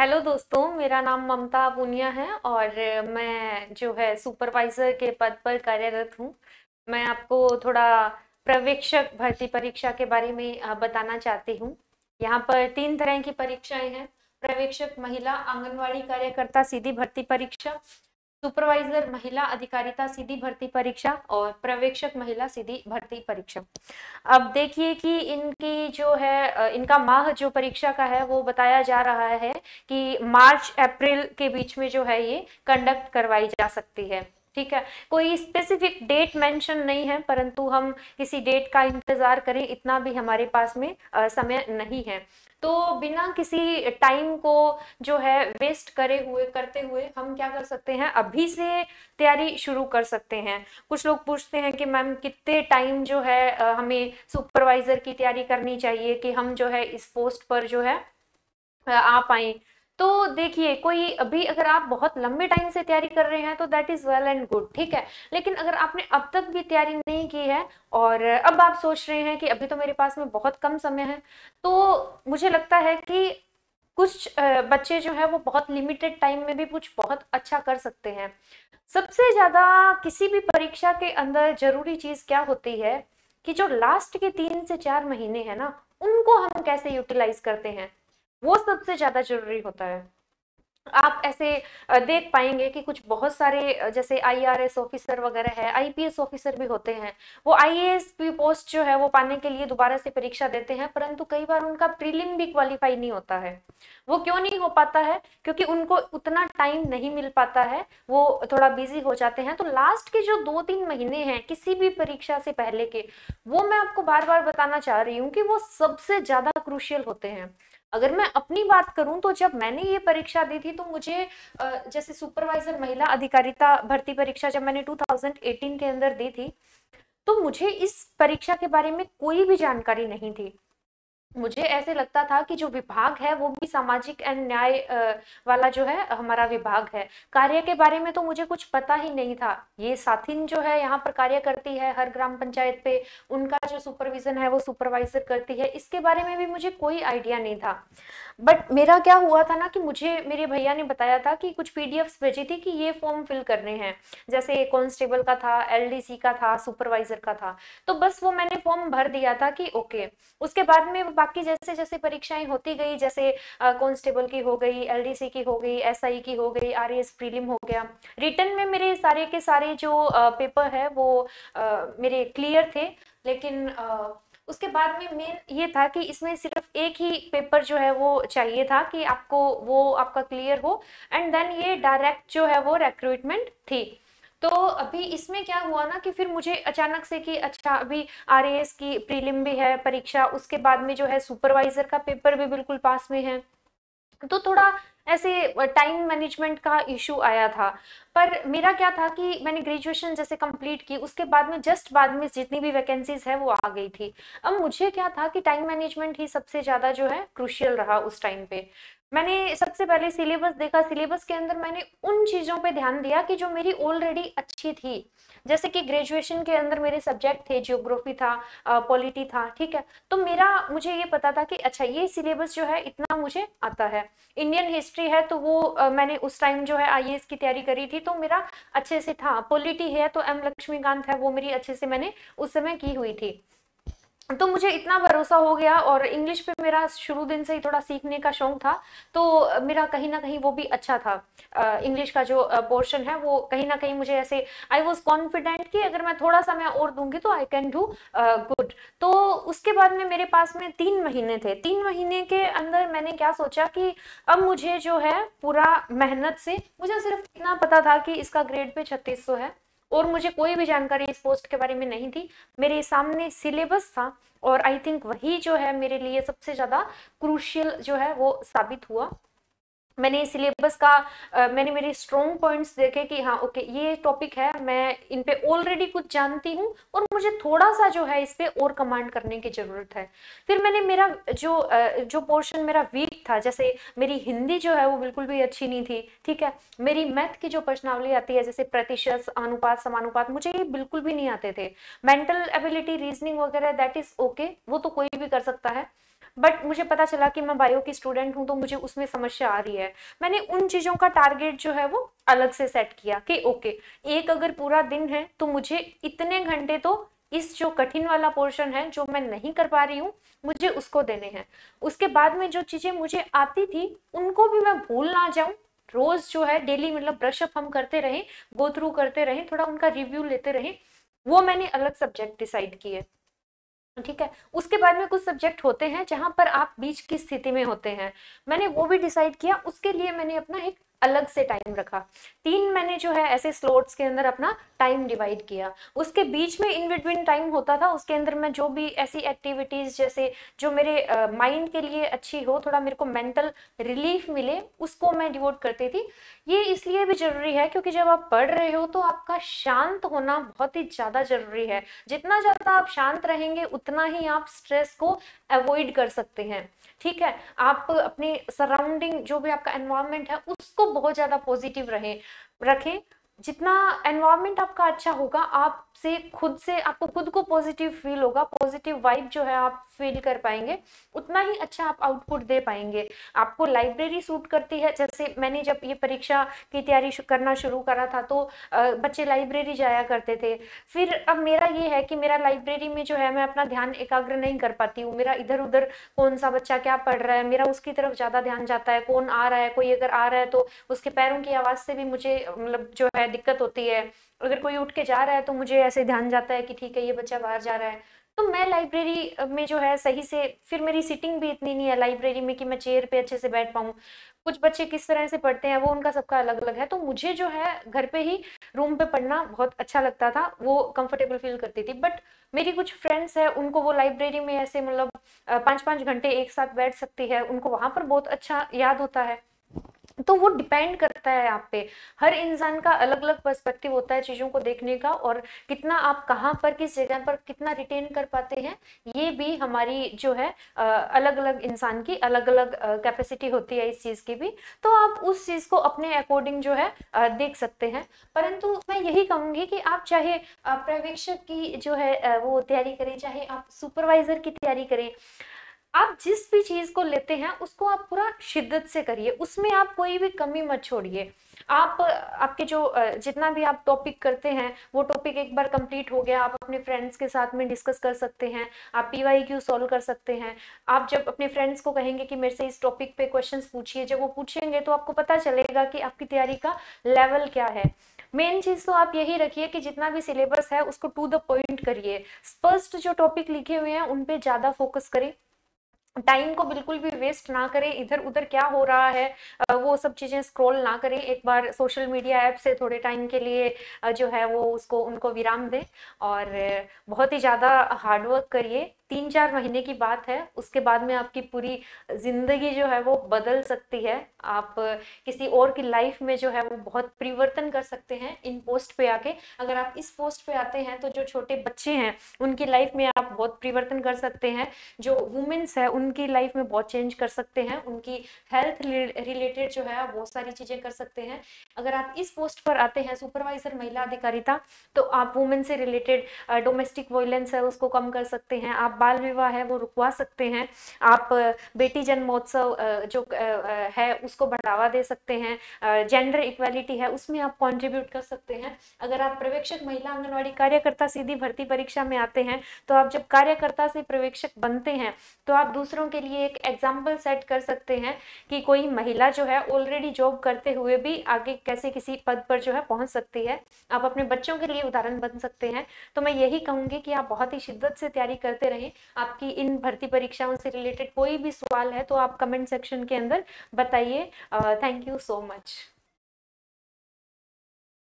hello दोस्तों मेरा नाम ममता पुनिया है और मैं जो है सुपरवाइजर के पद पर कार्यरत हूँ मैं आपको थोड़ा प्रवेक्षक भर्ती परीक्षा के बारे में बताना चाहती हूँ यहाँ पर तीन तरह की परीक्षाएं हैं प्रवेक्षक महिला आंगनवाड़ी कार्यकर्ता सीधी भर्ती परीक्षा सुपरवाइजर महिला अधिकारिता सीधी भर्ती परीक्षा और पर्यवेक्षक महिला सीधी भर्ती परीक्षा अब देखिए कि इनकी जो है इनका माह जो परीक्षा का है वो बताया जा रहा है कि मार्च अप्रैल के बीच में जो है ये कंडक्ट करवाई जा सकती है ठीक है कोई स्पेसिफिक डेट मेंशन नहीं है परंतु हम किसी डेट का इंतजार करें इतना भी हमारे पास में समय नहीं है तो बिना किसी टाइम को जो है वेस्ट करे हुए करते हुए हम क्या कर सकते हैं अभी से तैयारी शुरू कर सकते हैं कुछ लोग पूछते हैं कि मैम कितने टाइम जो है हमें सुपरवाइजर की तैयारी करनी चाहिए कि हम जो है इस पोस्ट पर जो है आ पाए तो देखिए कोई अभी अगर आप बहुत लंबे टाइम से तैयारी कर रहे हैं तो that is well and good ठीक है लेकिन अगर आपने अब तक भी तैयारी नहीं की है और अब आप सोच रहे हैं कि अभी तो मेरे पास में बहुत कम समय है तो मुझे लगता है कि कुछ बच्चे जो है वो बहुत लिमिटेड टाइम में भी कुछ बहुत अच्छा कर सकते हैं सबसे ज़्यादा किसी भी परीक्षा के अंदर जरूरी चीज़ क्या होती है कि जो लास्ट के तीन से चार महीने हैं ना उनको हम कैसे यूटिलाइज करते हैं वो सबसे ज़्यादा जरूरी होता है आप ऐसे देख पाएंगे कि कुछ बहुत सारे जैसे आईआरएस ऑफिसर वगैरह है आईपीएस ऑफिसर भी होते हैं वो आईएएस की पोस्ट जो है वो पाने के लिए दोबारा से परीक्षा देते हैं परंतु कई बार उनका प्रीलिम भी क्वालिफाई नहीं होता है वो क्यों नहीं हो पाता है क्योंकि उनको उतना टाइम नहीं मिल पाता है वो थोड़ा बिजी हो जाते हैं तो लास्ट के जो दो तीन महीने हैं किसी भी परीक्षा से पहले के वो मैं आपको बार बार बताना चाह रही हूँ कि वो सबसे ज्यादा क्रूशियल होते हैं अगर मैं अपनी बात करूं तो जब मैंने ये परीक्षा दी थी तो मुझे जैसे सुपरवाइजर महिला अधिकारिता भर्ती परीक्षा जब मैंने 2018 के अंदर दी थी तो मुझे इस परीक्षा के बारे में कोई भी जानकारी नहीं थी मुझे ऐसे लगता था कि जो विभाग है वो भी सामाजिक एंड न्याय वाला जो है हमारा विभाग है कार्य के बारे में तो मुझे कुछ पता ही नहीं था ये साथिन जो है यहाँ पर कार्य करती है हर ग्राम पंचायत पे उनका जो सुपरविजन है वो सुपरवाइजर करती है इसके बारे में भी मुझे कोई आइडिया नहीं था बट मेरा क्या हुआ था ना कि मुझे मेरे भैया ने बताया था कि कुछ पी भेजी थी कि ये फॉर्म फिल करने हैं जैसे कॉन्स्टेबल का था एल का था सुपरवाइजर का था तो बस वो मैंने फॉर्म भर दिया था कि ओके उसके बाद में आपकी जैसे जैसे परीक्षाएं होती गई जैसे कॉन्स्टेबल की हो गई एलडीसी की हो गई एसआई की हो गई आर प्रीलिम हो गया रिटर्न में मेरे सारे के सारे जो पेपर है वो मेरे क्लियर थे लेकिन उसके बाद में मेन ये था कि इसमें सिर्फ एक ही पेपर जो है वो चाहिए था कि आपको वो आपका क्लियर हो एंड देन ये डायरेक्ट जो है वो रिक्रूटमेंट थी तो अभी इसमें क्या हुआ ना कि फिर मुझे अचानक से कि अच्छा अभी आर की प्रीलिम भी है परीक्षा उसके बाद में जो है सुपरवाइजर का पेपर भी बिल्कुल पास में है तो थोड़ा ऐसे टाइम मैनेजमेंट का इशू आया था पर मेरा क्या था कि मैंने ग्रेजुएशन जैसे कंप्लीट की उसके बाद में जस्ट बाद में जितनी भी वैकेंसीज है वो आ गई थी अब मुझे क्या था कि टाइम मैनेजमेंट ही सबसे ज़्यादा जो है क्रूशियल रहा उस टाइम पे मैंने सबसे पहले सिलेबस देखा सिलेबस के अंदर मैंने उन चीज़ों पे ध्यान दिया कि जो मेरी ऑलरेडी अच्छी थी जैसे कि ग्रेजुएशन के अंदर मेरे सब्जेक्ट थे जियोग्राफी था पॉलिटी था ठीक है तो मेरा मुझे ये पता था कि अच्छा ये सिलेबस जो है इतना मुझे आता है इंडियन हिस्ट्री हिस्ट्री है तो वो आ, मैंने उस टाइम जो है आई की तैयारी करी थी तो मेरा अच्छे से था पोलिटी है तो एम लक्ष्मीकांत है वो मेरी अच्छे से मैंने उस समय की हुई थी तो मुझे इतना भरोसा हो गया और इंग्लिश पे मेरा शुरू दिन से ही थोड़ा सीखने का शौक था तो मेरा कहीं ना कहीं वो भी अच्छा था इंग्लिश का जो पोर्शन है वो कहीं ना कहीं मुझे ऐसे आई वॉज कॉन्फिडेंट कि अगर मैं थोड़ा सा मैं और दूंगी तो आई कैन डू गुड तो उसके बाद में मेरे पास में तीन महीने थे तीन महीने के अंदर मैंने क्या सोचा कि अब मुझे जो है पूरा मेहनत से मुझे सिर्फ इतना पता था कि इसका ग्रेड पे छत्तीस है और मुझे कोई भी जानकारी इस पोस्ट के बारे में नहीं थी मेरे सामने सिलेबस था और आई थिंक वही जो है मेरे लिए सबसे ज़्यादा क्रूशियल जो है वो साबित हुआ मैंने सिलेबस का आ, मैंने मेरे स्ट्रॉन्ग पॉइंट्स देखे कि हाँ ओके ये टॉपिक है मैं इन पे ऑलरेडी कुछ जानती हूँ और मुझे थोड़ा सा जो है इस पे और कमांड करने की ज़रूरत है फिर मैंने मेरा जो जो पोर्शन मेरा वीक था जैसे मेरी हिंदी जो है वो बिल्कुल भी अच्छी नहीं थी ठीक है मेरी मैथ की जो प्रश्नावली आती है जैसे प्रतिशत अनुपात समानुपात मुझे ये बिल्कुल भी नहीं आते थे मेंटल एबिलिटी रीजनिंग वगैरह दैट इज़ ओके वो तो कोई भी कर सकता है बट मुझे पता चला कि मैं बायो की स्टूडेंट हूँ तो मुझे उसमें समस्या आ रही है मैंने उन चीज़ों का टारगेट जो है वो अलग से सेट किया कि ओके एक अगर पूरा दिन है तो मुझे इतने घंटे तो इस जो कठिन वाला पोर्शन है जो मैं नहीं कर पा रही हूँ मुझे उसको देने हैं उसके बाद में जो चीज़ें मुझे आती थी उनको भी मैं भूल ना जाऊँ रोज़ जो है डेली मतलब ब्रशअप हम करते रहें गो थ्रू करते रहें थोड़ा उनका रिव्यू लेते रहें वो मैंने अलग सब्जेक्ट डिसाइड किए ठीक है उसके बाद में कुछ सब्जेक्ट होते हैं जहां पर आप बीच की स्थिति में होते हैं मैंने वो भी डिसाइड किया उसके लिए मैंने अपना एक अलग से टाइम रखा तीन मैंने जो है ऐसे स्लोट्स के अंदर अपना टाइम डिवाइड किया उसके बीच में इन बिटवीन टाइम होता था उसके अंदर मैं जो भी ऐसी एक्टिविटीज़ जैसे जो मेरे माइंड के लिए अच्छी हो थोड़ा मेरे को मेंटल रिलीफ मिले उसको मैं डिवोट करती थी ये इसलिए भी ज़रूरी है क्योंकि जब आप पढ़ रहे हो तो आपका शांत होना बहुत ही ज़्यादा ज़रूरी है जितना ज़्यादा आप शांत रहेंगे उतना ही आप स्ट्रेस को अवॉइड कर सकते हैं ठीक है आप अपनी सराउंडिंग जो भी आपका एनवायरमेंट है उसको बहुत ज़्यादा पॉजिटिव रहे रखें जितना एनवायरमेंट आपका अच्छा होगा आपसे खुद से आपको खुद को पॉजिटिव फील होगा पॉजिटिव वाइब जो है आप फील कर पाएंगे उतना ही अच्छा आप आउटपुट दे पाएंगे आपको लाइब्रेरी सूट करती है जैसे मैंने जब ये परीक्षा की तैयारी करना शुरू करा था तो बच्चे लाइब्रेरी जाया करते थे फिर अब मेरा ये है कि मेरा लाइब्रेरी में जो है मैं अपना ध्यान एकाग्र नहीं कर पाती हूँ मेरा इधर उधर कौन सा बच्चा क्या पढ़ रहा है मेरा उसकी तरफ ज़्यादा ध्यान जाता है कौन आ रहा है कोई अगर आ रहा है तो उसके पैरों की आवाज़ से भी मुझे मतलब जो है है दिक्कत होती है अगर कोई उठ के जा रहा है तो मुझे ऐसे ध्यान जाता है कि ठीक है ये बच्चा बाहर जा रहा है तो मैं लाइब्रेरी में जो है सही से फिर मेरी सिटिंग भी इतनी नहीं है लाइब्रेरी में कि मैं चेयर पे अच्छे से बैठ पाऊँ कुछ बच्चे किस तरह से पढ़ते हैं वो उनका सबका अलग अलग है तो मुझे जो है घर पे ही रूम पे पढ़ना बहुत अच्छा लगता था वो कंफर्टेबल फील करती थी बट मेरी कुछ फ्रेंड्स है उनको वो लाइब्रेरी में ऐसे मतलब पाँच पाँच घंटे एक साथ बैठ सकती है उनको वहाँ पर बहुत अच्छा याद होता है तो वो डिपेंड करता है आप पे हर इंसान का अलग अलग पर्सपेक्टिव होता है चीज़ों को देखने का और कितना आप कहाँ पर किस जगह पर कितना रिटेन कर पाते हैं ये भी हमारी जो है अलग अलग इंसान की अलग अलग कैपेसिटी होती है इस चीज़ की भी तो आप उस चीज़ को अपने अकॉर्डिंग जो है देख सकते हैं परंतु मैं यही कहूँगी कि आप चाहे पर्यवेक्षक की जो है वो तैयारी करें चाहे आप सुपरवाइजर की तैयारी करें आप जिस भी चीज को लेते हैं उसको आप पूरा शिद्दत से करिए उसमें आप कोई भी कमी मत छोड़िए आप आपके जो जितना भी आप टॉपिक करते हैं वो टॉपिक एक बार कंप्लीट हो गया आप अपने फ्रेंड्स के साथ में डिस्कस कर सकते हैं आप पी वाई क्यू सॉल्व कर सकते हैं आप जब अपने फ्रेंड्स को कहेंगे कि मेरे से इस टॉपिक पे क्वेश्चन पूछिए जब वो पूछेंगे तो आपको पता चलेगा कि आपकी तैयारी का लेवल क्या है मेन चीज तो आप यही रखिए कि जितना भी सिलेबस है उसको टू द पॉइंट करिए स्पष्ट जो टॉपिक लिखे हुए हैं उन पे ज्यादा फोकस करें टाइम को बिल्कुल भी वेस्ट ना करें इधर उधर क्या हो रहा है वो सब चीज़ें स्क्रॉल ना करें एक बार सोशल मीडिया ऐप से थोड़े टाइम के लिए जो है वो उसको उनको विराम दें और बहुत ही ज़्यादा हार्डवर्क करिए तीन चार महीने की बात है उसके बाद में आपकी पूरी ज़िंदगी जो है वो बदल सकती है आप किसी और की लाइफ में जो है वो बहुत परिवर्तन कर सकते हैं इन पोस्ट पे आके अगर आप इस पोस्ट पे आते हैं तो जो छोटे बच्चे हैं उनकी लाइफ में आप बहुत परिवर्तन कर सकते हैं जो वुमेन्स है उनकी लाइफ में बहुत चेंज कर सकते हैं उनकी हेल्थ रिलेटेड जो है बहुत सारी चीज़ें कर सकते हैं अगर आप इस पोस्ट पर आते हैं सुपरवाइजर महिला अधिकारिता तो आप वुमेन से रिलेटेड डोमेस्टिक वायलेंस है उसको कम कर सकते हैं आप बाल विवाह है वो रुकवा सकते हैं आप बेटी जन्मोत्सव जो है उसको बढ़ावा दे सकते हैं जेंडर इक्वालिटी है उसमें आप कॉन्ट्रीब्यूट कर सकते हैं अगर आप प्रवेक्षक महिला आंगनबाड़ी कार्यकर्ता सीधी भर्ती परीक्षा में आते हैं तो आप जब कार्यकर्ता से प्रवेक्षक बनते हैं तो आप दूसरों के लिए एक एग्जाम्पल सेट कर सकते हैं कि कोई महिला जो है ऑलरेडी जॉब करते हुए भी आगे कैसे किसी पद पर जो है पहुंच सकती है आप अपने बच्चों के लिए उदाहरण बन सकते हैं तो मैं यही कहूंगी कि आप बहुत ही शिद्दत से तैयारी करते रहें में आपकी इन भर्ती परीक्षाओं से रिलेटेड कोई भी सवाल है तो आप कमेंट सेक्शन के अंदर बताइए थैंक यू सो मच